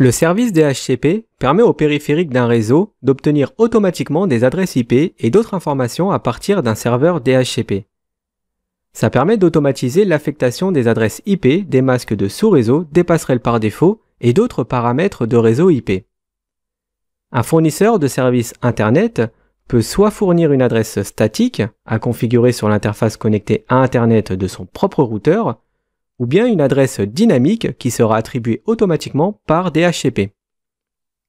Le service DHCP permet aux périphériques d'un réseau d'obtenir automatiquement des adresses IP et d'autres informations à partir d'un serveur DHCP. Ça permet d'automatiser l'affectation des adresses IP des masques de sous-réseau, des passerelles par défaut et d'autres paramètres de réseau IP. Un fournisseur de services Internet peut soit fournir une adresse statique à configurer sur l'interface connectée à Internet de son propre routeur, ou bien une adresse dynamique qui sera attribuée automatiquement par DHCP.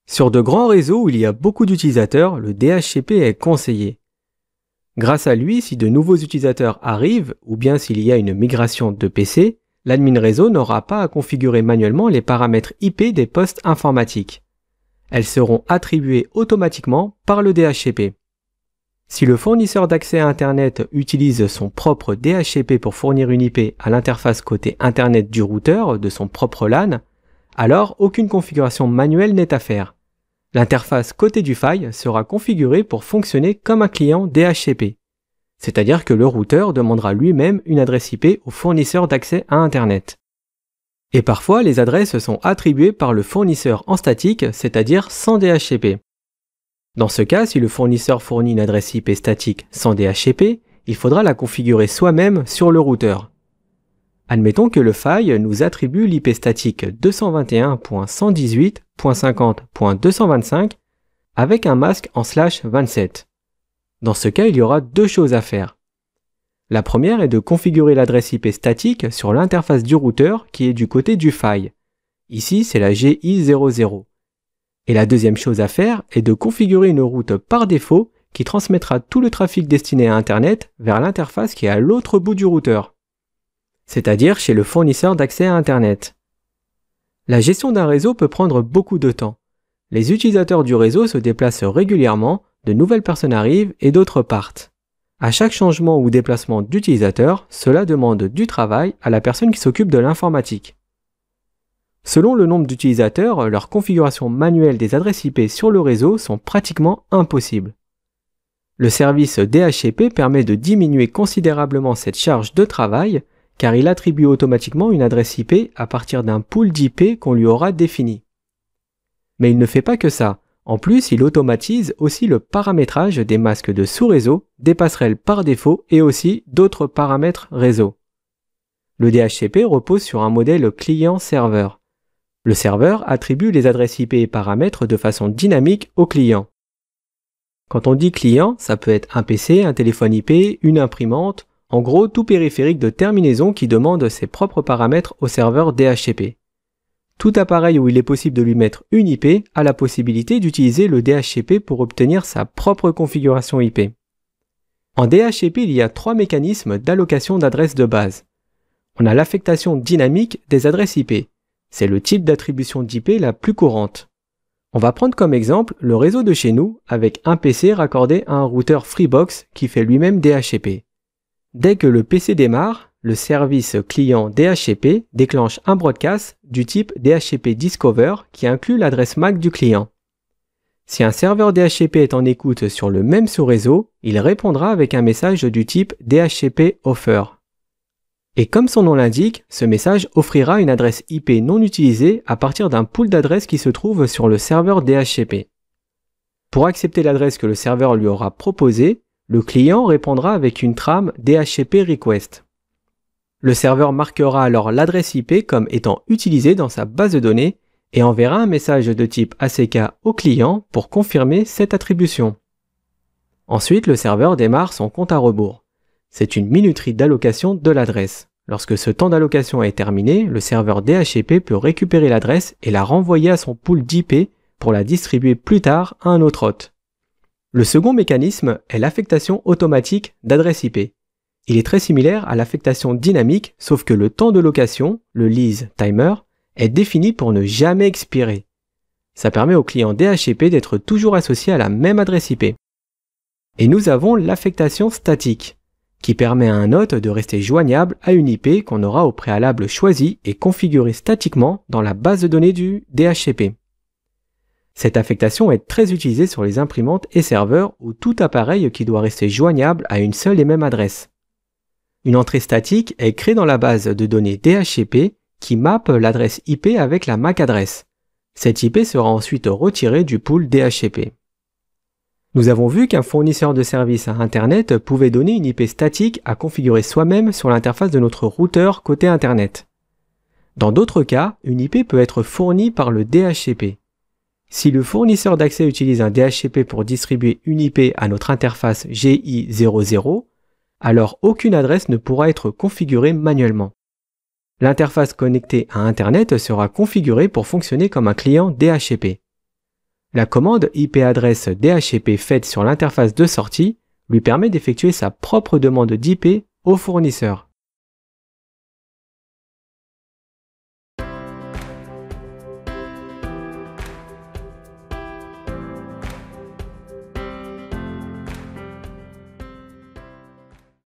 Sur de grands réseaux où il y a beaucoup d'utilisateurs, le DHCP est conseillé. Grâce à lui, si de nouveaux utilisateurs arrivent, ou bien s'il y a une migration de PC, l'admin réseau n'aura pas à configurer manuellement les paramètres IP des postes informatiques. Elles seront attribuées automatiquement par le DHCP. Si le fournisseur d'accès à Internet utilise son propre DHCP pour fournir une IP à l'interface côté Internet du routeur de son propre LAN, alors aucune configuration manuelle n'est à faire. L'interface côté du file sera configurée pour fonctionner comme un client DHCP, c'est-à-dire que le routeur demandera lui-même une adresse IP au fournisseur d'accès à Internet. Et parfois, les adresses sont attribuées par le fournisseur en statique, c'est-à-dire sans DHCP. Dans ce cas, si le fournisseur fournit une adresse IP statique sans DHCP, il faudra la configurer soi-même sur le routeur. Admettons que le file nous attribue l'IP statique 221.118.50.225 avec un masque en slash 27. Dans ce cas, il y aura deux choses à faire. La première est de configurer l'adresse IP statique sur l'interface du routeur qui est du côté du file. Ici, c'est la GI00. Et la deuxième chose à faire est de configurer une route par défaut qui transmettra tout le trafic destiné à Internet vers l'interface qui est à l'autre bout du routeur, c'est-à-dire chez le fournisseur d'accès à Internet. La gestion d'un réseau peut prendre beaucoup de temps. Les utilisateurs du réseau se déplacent régulièrement, de nouvelles personnes arrivent et d'autres partent. À chaque changement ou déplacement d'utilisateur, cela demande du travail à la personne qui s'occupe de l'informatique. Selon le nombre d'utilisateurs, leur configuration manuelle des adresses IP sur le réseau sont pratiquement impossibles. Le service DHCP permet de diminuer considérablement cette charge de travail car il attribue automatiquement une adresse IP à partir d'un pool d'IP qu'on lui aura défini. Mais il ne fait pas que ça. En plus, il automatise aussi le paramétrage des masques de sous-réseau, des passerelles par défaut et aussi d'autres paramètres réseau. Le DHCP repose sur un modèle client-serveur. Le serveur attribue les adresses IP et paramètres de façon dynamique au client. Quand on dit client, ça peut être un PC, un téléphone IP, une imprimante, en gros tout périphérique de terminaison qui demande ses propres paramètres au serveur DHCP. Tout appareil où il est possible de lui mettre une IP a la possibilité d'utiliser le DHCP pour obtenir sa propre configuration IP. En DHCP, il y a trois mécanismes d'allocation d'adresses de base. On a l'affectation dynamique des adresses IP. C'est le type d'attribution d'IP la plus courante. On va prendre comme exemple le réseau de chez nous avec un PC raccordé à un routeur Freebox qui fait lui-même DHCP. Dès que le PC démarre, le service client DHCP déclenche un broadcast du type DHCP Discover qui inclut l'adresse MAC du client. Si un serveur DHCP est en écoute sur le même sous-réseau, il répondra avec un message du type DHCP Offer. Et comme son nom l'indique, ce message offrira une adresse IP non utilisée à partir d'un pool d'adresses qui se trouve sur le serveur DHCP. Pour accepter l'adresse que le serveur lui aura proposée, le client répondra avec une trame DHCP request. Le serveur marquera alors l'adresse IP comme étant utilisée dans sa base de données et enverra un message de type ACK au client pour confirmer cette attribution. Ensuite, le serveur démarre son compte à rebours. C'est une minuterie d'allocation de l'adresse. Lorsque ce temps d'allocation est terminé, le serveur DHCP peut récupérer l'adresse et la renvoyer à son pool d'IP pour la distribuer plus tard à un autre hôte. Le second mécanisme est l'affectation automatique d'adresse IP. Il est très similaire à l'affectation dynamique, sauf que le temps de location, le lease timer, est défini pour ne jamais expirer. Ça permet au client DHCP d'être toujours associé à la même adresse IP. Et nous avons l'affectation statique qui permet à un hôte de rester joignable à une IP qu'on aura au préalable choisie et configurée statiquement dans la base de données du DHCP. Cette affectation est très utilisée sur les imprimantes et serveurs ou tout appareil qui doit rester joignable à une seule et même adresse. Une entrée statique est créée dans la base de données DHCP qui mappe l'adresse IP avec la MAC adresse. Cette IP sera ensuite retirée du pool DHCP. Nous avons vu qu'un fournisseur de services à Internet pouvait donner une IP statique à configurer soi-même sur l'interface de notre routeur côté Internet. Dans d'autres cas, une IP peut être fournie par le DHCP. Si le fournisseur d'accès utilise un DHCP pour distribuer une IP à notre interface GI00, alors aucune adresse ne pourra être configurée manuellement. L'interface connectée à Internet sera configurée pour fonctionner comme un client DHCP. La commande IP adresse DHCP faite sur l'interface de sortie lui permet d'effectuer sa propre demande d'IP au fournisseur.